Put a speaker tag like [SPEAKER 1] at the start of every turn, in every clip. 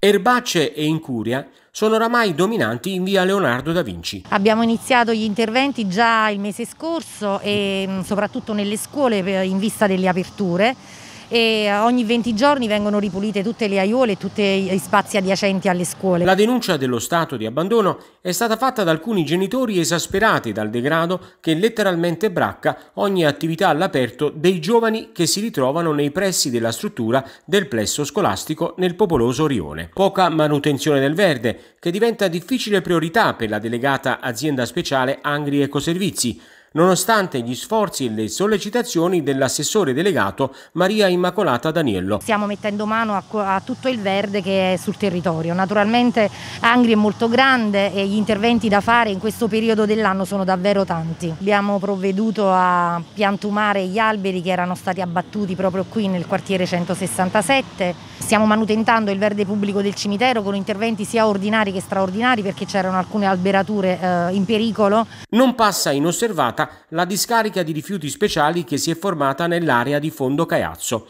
[SPEAKER 1] Erbacce e incuria sono oramai dominanti in via Leonardo da Vinci.
[SPEAKER 2] Abbiamo iniziato gli interventi già il mese scorso e soprattutto nelle scuole eh, in vista delle aperture e eh, ogni 20 giorni vengono ripulite tutte le aiuole e tutti gli spazi adiacenti alle
[SPEAKER 1] scuole. La denuncia dello stato di abbandono è stata fatta da alcuni genitori esasperati dal degrado che letteralmente bracca ogni attività all'aperto dei giovani che si ritrovano nei pressi della struttura del plesso scolastico nel popoloso Rione. Poca manutenzione del verde che diventa difficile priorità per la delegata azienda speciale Angri Ecoservizi nonostante gli sforzi e le sollecitazioni dell'assessore delegato Maria Immacolata Daniello.
[SPEAKER 2] Stiamo mettendo mano a, a, tutto il verde che è sul territorio. Naturalmente Angri è molto grande e gli interventi da fare in questo periodo dell'anno sono davvero tanti. Abbiamo provveduto a piantumare gli alberi che erano stati abbattuti proprio qui nel quartiere 167. Stiamo manutentando il verde pubblico del cimitero con interventi sia ordinari che straordinari perché c'erano alcune alberature eh, in pericolo.
[SPEAKER 1] Non passa inosservato la discarica di rifiuti speciali che si è formata nell'area di Fondo Caiazzo.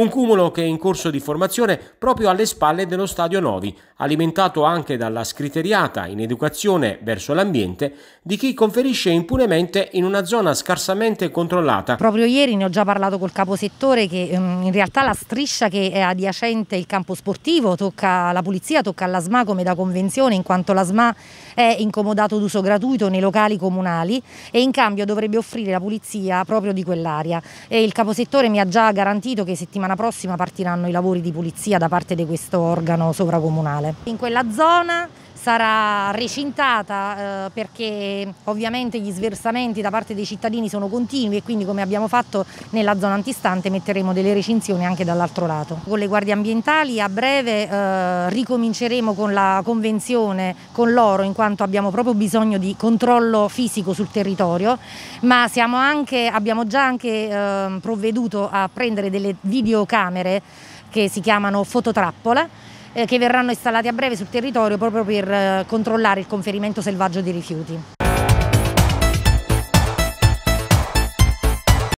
[SPEAKER 1] Un cumulo che è in corso di formazione proprio alle spalle dello Stadio Novi, alimentato anche dalla scriteriata in educazione verso l'ambiente di chi conferisce impunemente in una zona scarsamente controllata. Proprio ieri ne ho già parlato col caposettore
[SPEAKER 2] che ehm, in realtà la striscia che è adiacente il campo sportivo tocca alla pulizia, tocca all'ASMA come da convenzione in quanto l'ASMA è incomodato d'uso gratuito nei locali comunali e in cambio dovrebbe offrire la pulizia proprio di quell'area. Il caposettore mi ha già garantito che settimana settimana prossima partiranno i lavori di pulizia da parte di questo organo sovracomunale. In quella zona sarà recintata eh, perché ovviamente gli sversamenti da parte dei cittadini sono continui e quindi come abbiamo fatto nella zona antistante metteremo delle recinzioni anche dall'altro lato. Con le guardie ambientali a breve eh, ricominceremo con la convenzione con loro in quanto abbiamo proprio bisogno di controllo fisico sul territorio ma anche, abbiamo già anche eh, provveduto a prendere delle videocamere che si chiamano fototrappola eh, che verranno installati a breve sul territorio proprio per eh, controllare il conferimento selvaggio dei rifiuti.